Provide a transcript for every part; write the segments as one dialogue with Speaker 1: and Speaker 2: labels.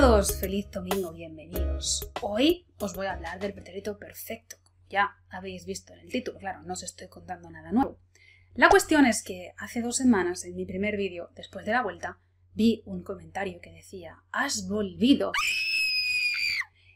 Speaker 1: todos, feliz domingo, bienvenidos. Hoy os voy a hablar del pretérito perfecto, ya habéis visto en el título, claro, no os estoy contando nada nuevo. La cuestión es que hace dos semanas, en mi primer vídeo, después de la vuelta, vi un comentario que decía, has volvido.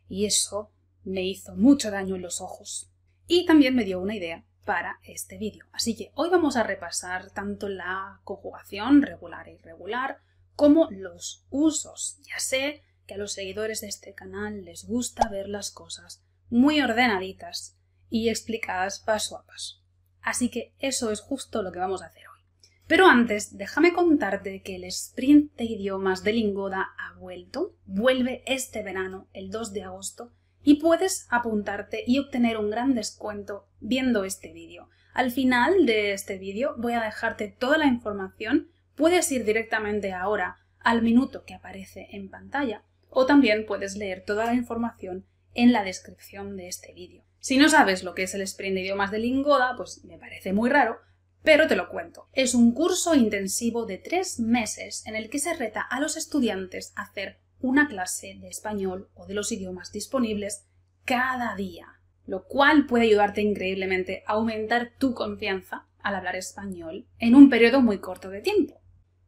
Speaker 1: Y eso me hizo mucho daño en los ojos. Y también me dio una idea para este vídeo. Así que hoy vamos a repasar tanto la conjugación regular e irregular como los usos. Ya sé que a los seguidores de este canal les gusta ver las cosas muy ordenaditas y explicadas paso a paso. Así que eso es justo lo que vamos a hacer hoy. Pero antes, déjame contarte que el sprint de idiomas de Lingoda ha vuelto, vuelve este verano, el 2 de agosto, y puedes apuntarte y obtener un gran descuento viendo este vídeo. Al final de este vídeo voy a dejarte toda la información, puedes ir directamente ahora al minuto que aparece en pantalla o también puedes leer toda la información en la descripción de este vídeo. Si no sabes lo que es el sprint de idiomas de Lingoda, pues me parece muy raro, pero te lo cuento. Es un curso intensivo de tres meses en el que se reta a los estudiantes a hacer una clase de español o de los idiomas disponibles cada día, lo cual puede ayudarte increíblemente a aumentar tu confianza al hablar español en un periodo muy corto de tiempo.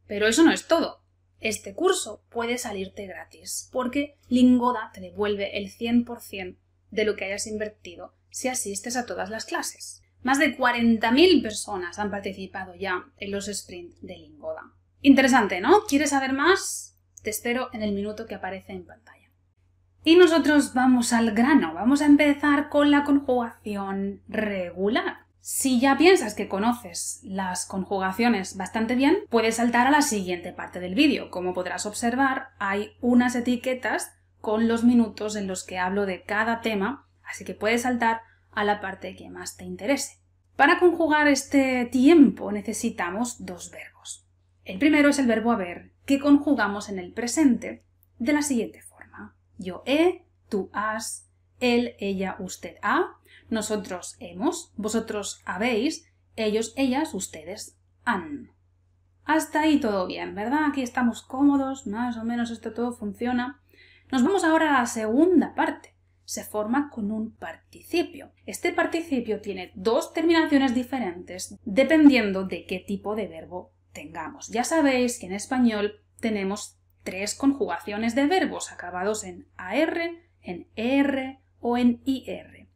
Speaker 1: Pero eso no es todo. Este curso puede salirte gratis porque Lingoda te devuelve el 100% de lo que hayas invertido si asistes a todas las clases. Más de 40.000 personas han participado ya en los sprints de Lingoda. Interesante, ¿no? ¿Quieres saber más? Te espero en el minuto que aparece en pantalla. Y nosotros vamos al grano, vamos a empezar con la conjugación regular. Si ya piensas que conoces las conjugaciones bastante bien, puedes saltar a la siguiente parte del vídeo. Como podrás observar, hay unas etiquetas con los minutos en los que hablo de cada tema, así que puedes saltar a la parte que más te interese. Para conjugar este tiempo necesitamos dos verbos. El primero es el verbo haber, que conjugamos en el presente de la siguiente forma. Yo he, tú has, él, ella, usted a nosotros hemos, vosotros habéis, ellos, ellas, ustedes han. Hasta ahí todo bien, ¿verdad? Aquí estamos cómodos, más o menos esto todo funciona. Nos vamos ahora a la segunda parte. Se forma con un participio. Este participio tiene dos terminaciones diferentes dependiendo de qué tipo de verbo tengamos. Ya sabéis que en español tenemos tres conjugaciones de verbos acabados en AR, en ER o en IR.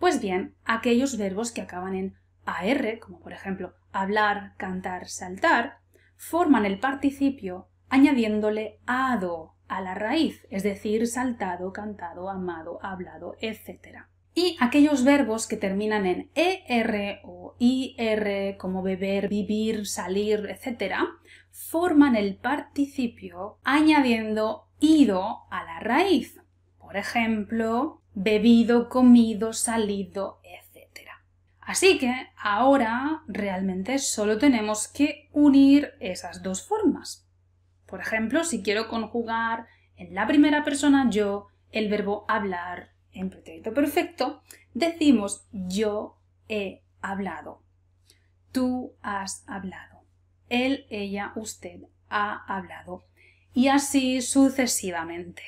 Speaker 1: Pues bien, aquellos verbos que acaban en AR, como por ejemplo hablar, cantar, saltar, forman el participio añadiéndole ado a la raíz, es decir, saltado, cantado, amado, hablado, etcétera. Y aquellos verbos que terminan en er o ir, como beber, vivir, salir, etcétera, forman el participio añadiendo ido a la raíz. Por ejemplo, bebido, comido, salido, etc. Así que ahora realmente solo tenemos que unir esas dos formas. Por ejemplo, si quiero conjugar en la primera persona yo el verbo hablar en pretérito perfecto, decimos yo he hablado. Tú has hablado. Él, ella, usted ha hablado. Y así sucesivamente.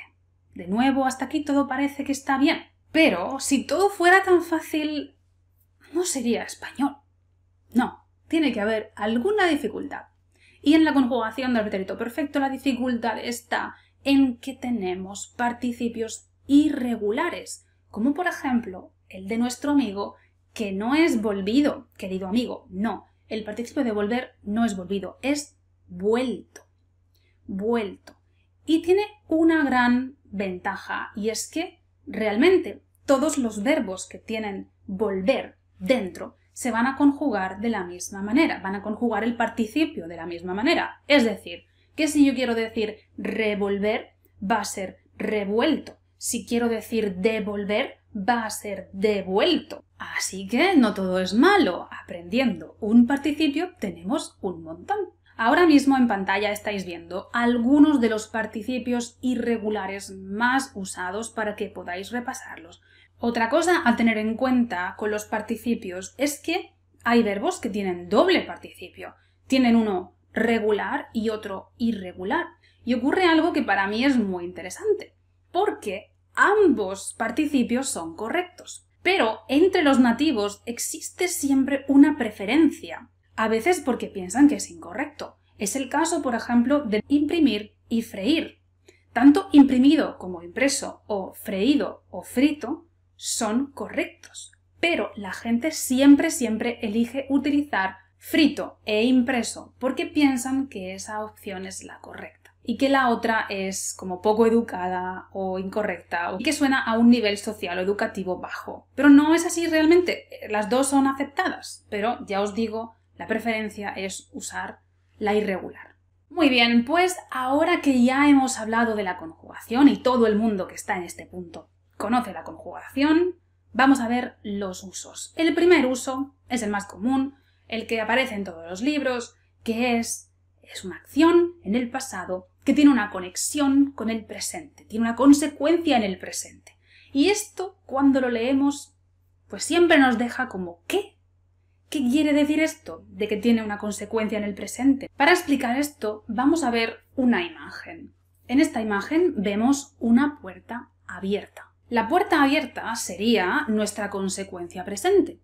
Speaker 1: De nuevo, hasta aquí todo parece que está bien. Pero si todo fuera tan fácil, no sería español. No, tiene que haber alguna dificultad. Y en la conjugación del pretérito perfecto la dificultad está en que tenemos participios irregulares, como por ejemplo el de nuestro amigo, que no es volvido, querido amigo, no. El participio de volver no es volvido, es vuelto. Vuelto. Y tiene una gran ventaja y es que realmente todos los verbos que tienen volver dentro se van a conjugar de la misma manera, van a conjugar el participio de la misma manera. Es decir, que si yo quiero decir revolver, va a ser revuelto. Si quiero decir devolver, va a ser devuelto. Así que no todo es malo. Aprendiendo un participio tenemos un montón. Ahora mismo en pantalla estáis viendo algunos de los participios irregulares más usados para que podáis repasarlos. Otra cosa a tener en cuenta con los participios es que hay verbos que tienen doble participio. Tienen uno regular y otro irregular. Y ocurre algo que para mí es muy interesante, porque ambos participios son correctos. Pero entre los nativos existe siempre una preferencia a veces porque piensan que es incorrecto. Es el caso, por ejemplo, de imprimir y freír. Tanto imprimido como impreso o freído o frito son correctos, pero la gente siempre, siempre elige utilizar frito e impreso porque piensan que esa opción es la correcta y que la otra es como poco educada o incorrecta o que suena a un nivel social o educativo bajo. Pero no es así realmente, las dos son aceptadas, pero ya os digo, la preferencia es usar la irregular. Muy bien, pues ahora que ya hemos hablado de la conjugación y todo el mundo que está en este punto conoce la conjugación, vamos a ver los usos. El primer uso es el más común, el que aparece en todos los libros, que es, es una acción en el pasado que tiene una conexión con el presente, tiene una consecuencia en el presente. Y esto, cuando lo leemos, pues siempre nos deja como ¿qué? ¿Qué quiere decir esto? De que tiene una consecuencia en el presente. Para explicar esto, vamos a ver una imagen. En esta imagen vemos una puerta abierta. La puerta abierta sería nuestra consecuencia presente.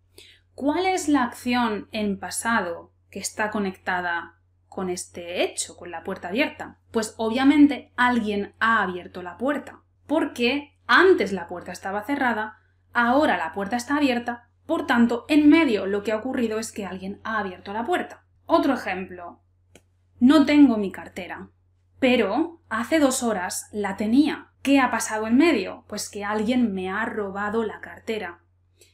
Speaker 1: ¿Cuál es la acción en pasado que está conectada con este hecho, con la puerta abierta? Pues obviamente alguien ha abierto la puerta, porque antes la puerta estaba cerrada, ahora la puerta está abierta por tanto, en medio lo que ha ocurrido es que alguien ha abierto la puerta. Otro ejemplo. No tengo mi cartera, pero hace dos horas la tenía. ¿Qué ha pasado en medio? Pues que alguien me ha robado la cartera.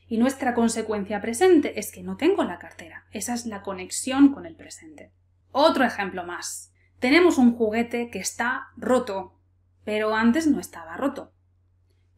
Speaker 1: Y nuestra consecuencia presente es que no tengo la cartera. Esa es la conexión con el presente. Otro ejemplo más. Tenemos un juguete que está roto, pero antes no estaba roto.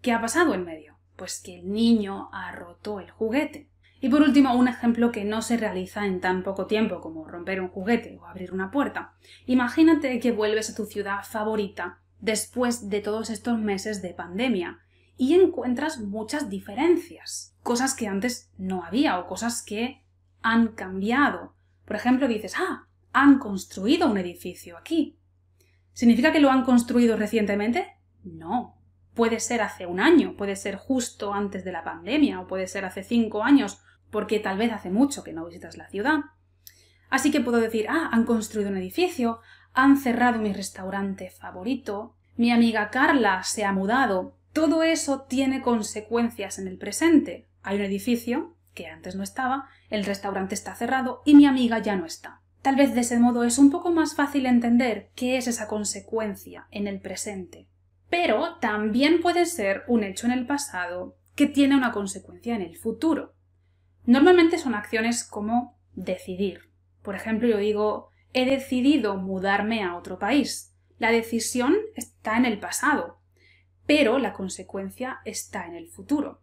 Speaker 1: ¿Qué ha pasado en medio? pues que el niño ha roto el juguete. Y por último, un ejemplo que no se realiza en tan poco tiempo como romper un juguete o abrir una puerta. Imagínate que vuelves a tu ciudad favorita después de todos estos meses de pandemia y encuentras muchas diferencias, cosas que antes no había o cosas que han cambiado. Por ejemplo, dices, ah, han construido un edificio aquí. ¿Significa que lo han construido recientemente? No, puede ser hace un año, puede ser justo antes de la pandemia o puede ser hace cinco años, porque tal vez hace mucho que no visitas la ciudad. Así que puedo decir, ah, han construido un edificio, han cerrado mi restaurante favorito, mi amiga Carla se ha mudado. Todo eso tiene consecuencias en el presente. Hay un edificio que antes no estaba, el restaurante está cerrado y mi amiga ya no está. Tal vez de ese modo es un poco más fácil entender qué es esa consecuencia en el presente pero también puede ser un hecho en el pasado que tiene una consecuencia en el futuro. Normalmente son acciones como decidir. Por ejemplo, yo digo, he decidido mudarme a otro país. La decisión está en el pasado, pero la consecuencia está en el futuro.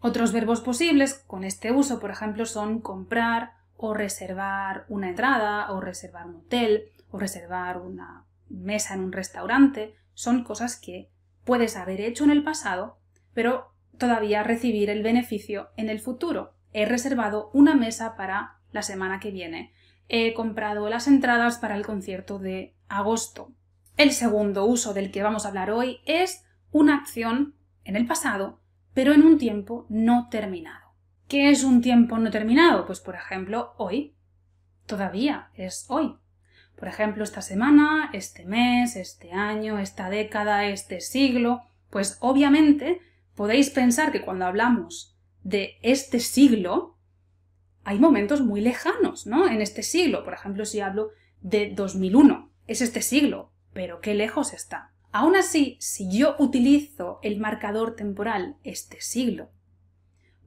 Speaker 1: Otros verbos posibles con este uso, por ejemplo, son comprar o reservar una entrada o reservar un hotel o reservar una mesa en un restaurante, son cosas que puedes haber hecho en el pasado, pero todavía recibir el beneficio en el futuro. He reservado una mesa para la semana que viene. He comprado las entradas para el concierto de agosto. El segundo uso del que vamos a hablar hoy es una acción en el pasado, pero en un tiempo no terminado. ¿Qué es un tiempo no terminado? Pues por ejemplo, hoy. Todavía es hoy. Por ejemplo, esta semana, este mes, este año, esta década, este siglo. Pues obviamente podéis pensar que cuando hablamos de este siglo, hay momentos muy lejanos, ¿no? En este siglo, por ejemplo, si hablo de 2001, es este siglo, pero qué lejos está. Aún así, si yo utilizo el marcador temporal este siglo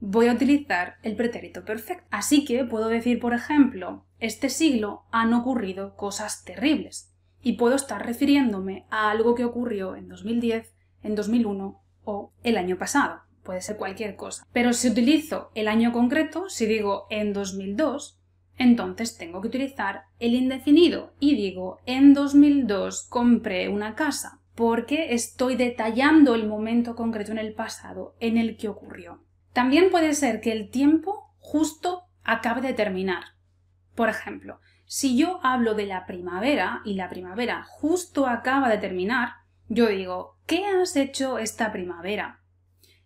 Speaker 1: voy a utilizar el pretérito perfecto. Así que puedo decir, por ejemplo, este siglo han ocurrido cosas terribles y puedo estar refiriéndome a algo que ocurrió en 2010, en 2001 o el año pasado. Puede ser cualquier cosa. Pero si utilizo el año concreto, si digo en 2002, entonces tengo que utilizar el indefinido y digo en 2002 compré una casa porque estoy detallando el momento concreto en el pasado en el que ocurrió. También puede ser que el tiempo justo acabe de terminar. Por ejemplo, si yo hablo de la primavera y la primavera justo acaba de terminar, yo digo, ¿qué has hecho esta primavera?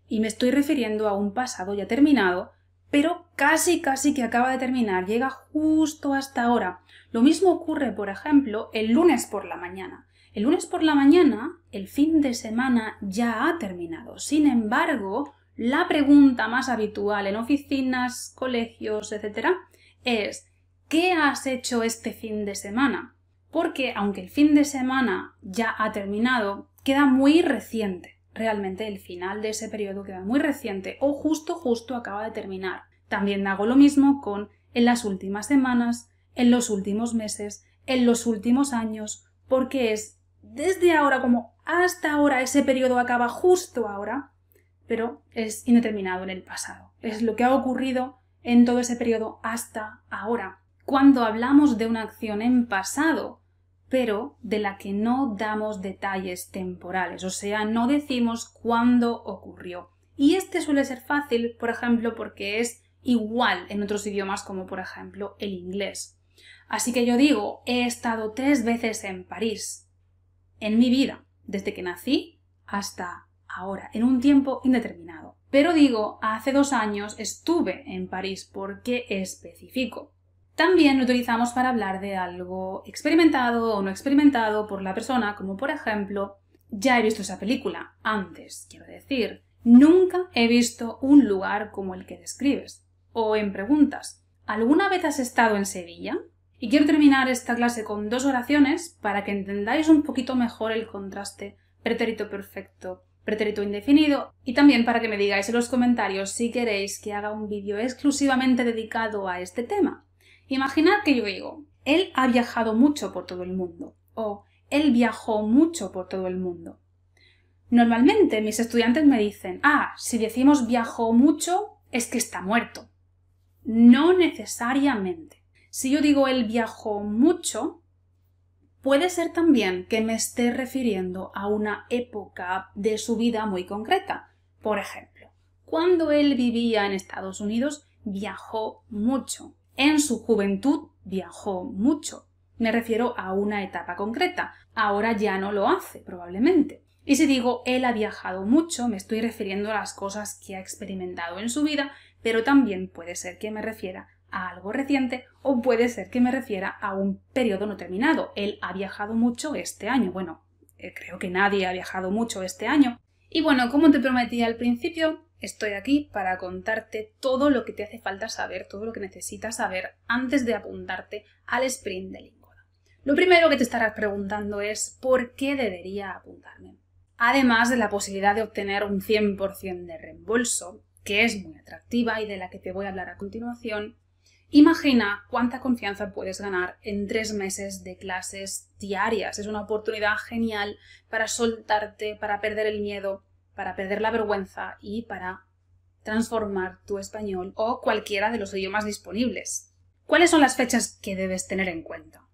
Speaker 1: Y me estoy refiriendo a un pasado ya terminado, pero casi casi que acaba de terminar, llega justo hasta ahora. Lo mismo ocurre, por ejemplo, el lunes por la mañana. El lunes por la mañana, el fin de semana ya ha terminado. Sin embargo, la pregunta más habitual en oficinas, colegios, etcétera es ¿qué has hecho este fin de semana? Porque aunque el fin de semana ya ha terminado, queda muy reciente. Realmente el final de ese periodo queda muy reciente o justo justo acaba de terminar. También hago lo mismo con en las últimas semanas, en los últimos meses, en los últimos años, porque es desde ahora como hasta ahora ese periodo acaba justo ahora pero es indeterminado en el pasado. Es lo que ha ocurrido en todo ese periodo hasta ahora. Cuando hablamos de una acción en pasado, pero de la que no damos detalles temporales, o sea, no decimos cuándo ocurrió. Y este suele ser fácil, por ejemplo, porque es igual en otros idiomas como por ejemplo el inglés. Así que yo digo, he estado tres veces en París en mi vida, desde que nací hasta ahora, en un tiempo indeterminado. Pero digo, hace dos años estuve en París porque especifico. También lo utilizamos para hablar de algo experimentado o no experimentado por la persona, como por ejemplo, ya he visto esa película antes, quiero decir, nunca he visto un lugar como el que describes. O en preguntas, ¿alguna vez has estado en Sevilla? Y quiero terminar esta clase con dos oraciones para que entendáis un poquito mejor el contraste pretérito perfecto pretérito indefinido y también para que me digáis en los comentarios si queréis que haga un vídeo exclusivamente dedicado a este tema. Imaginad que yo digo, él ha viajado mucho por todo el mundo o él viajó mucho por todo el mundo. Normalmente mis estudiantes me dicen, ah, si decimos viajó mucho es que está muerto. No necesariamente. Si yo digo él viajó mucho, Puede ser también que me esté refiriendo a una época de su vida muy concreta. Por ejemplo, cuando él vivía en Estados Unidos, viajó mucho. En su juventud viajó mucho. Me refiero a una etapa concreta. Ahora ya no lo hace, probablemente. Y si digo él ha viajado mucho, me estoy refiriendo a las cosas que ha experimentado en su vida, pero también puede ser que me refiera a algo reciente o puede ser que me refiera a un periodo no terminado. Él ha viajado mucho este año. Bueno, eh, creo que nadie ha viajado mucho este año. Y bueno, como te prometí al principio, estoy aquí para contarte todo lo que te hace falta saber, todo lo que necesitas saber antes de apuntarte al sprint de Lingoda. Lo primero que te estarás preguntando es ¿por qué debería apuntarme? Además de la posibilidad de obtener un 100% de reembolso, que es muy atractiva y de la que te voy a hablar a continuación, Imagina cuánta confianza puedes ganar en tres meses de clases diarias. Es una oportunidad genial para soltarte, para perder el miedo, para perder la vergüenza y para transformar tu español o cualquiera de los idiomas disponibles. ¿Cuáles son las fechas que debes tener en cuenta?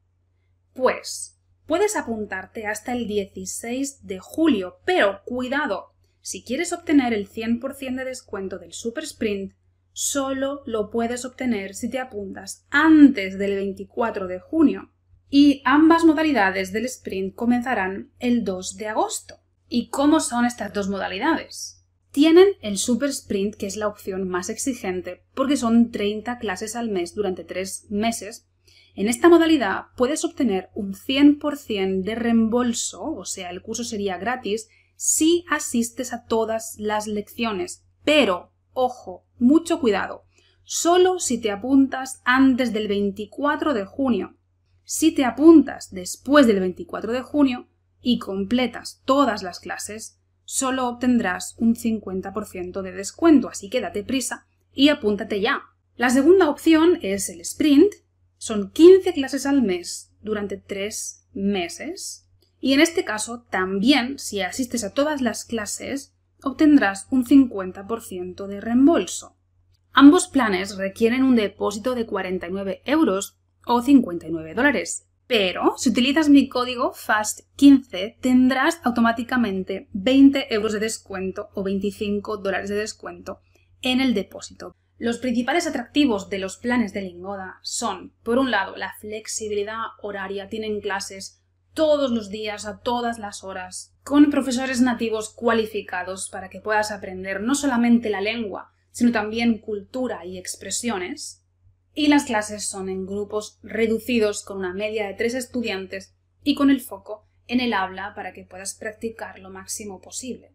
Speaker 1: Pues puedes apuntarte hasta el 16 de julio, pero cuidado, si quieres obtener el 100% de descuento del Super Sprint, solo lo puedes obtener si te apuntas antes del 24 de junio y ambas modalidades del sprint comenzarán el 2 de agosto. ¿Y cómo son estas dos modalidades? Tienen el Super Sprint, que es la opción más exigente, porque son 30 clases al mes durante 3 meses. En esta modalidad puedes obtener un 100% de reembolso, o sea, el curso sería gratis, si asistes a todas las lecciones, pero Ojo, mucho cuidado. Solo si te apuntas antes del 24 de junio. Si te apuntas después del 24 de junio y completas todas las clases, solo obtendrás un 50% de descuento, así que date prisa y apúntate ya. La segunda opción es el sprint. Son 15 clases al mes durante 3 meses. Y en este caso también, si asistes a todas las clases, obtendrás un 50% de reembolso. Ambos planes requieren un depósito de 49 euros o 59 dólares, pero si utilizas mi código FAST15 tendrás automáticamente 20 euros de descuento o 25 dólares de descuento en el depósito. Los principales atractivos de los planes de Lingoda son, por un lado, la flexibilidad horaria, tienen clases todos los días, a todas las horas, con profesores nativos cualificados para que puedas aprender no solamente la lengua, sino también cultura y expresiones. Y las clases son en grupos reducidos con una media de tres estudiantes y con el foco en el habla para que puedas practicar lo máximo posible.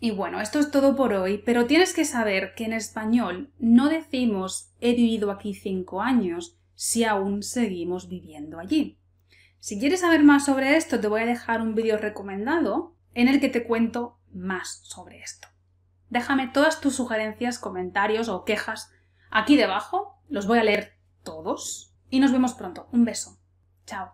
Speaker 1: Y bueno, esto es todo por hoy, pero tienes que saber que en español no decimos he vivido aquí cinco años si aún seguimos viviendo allí. Si quieres saber más sobre esto, te voy a dejar un vídeo recomendado en el que te cuento más sobre esto. Déjame todas tus sugerencias, comentarios o quejas aquí debajo. Los voy a leer todos. Y nos vemos pronto. Un beso. Chao.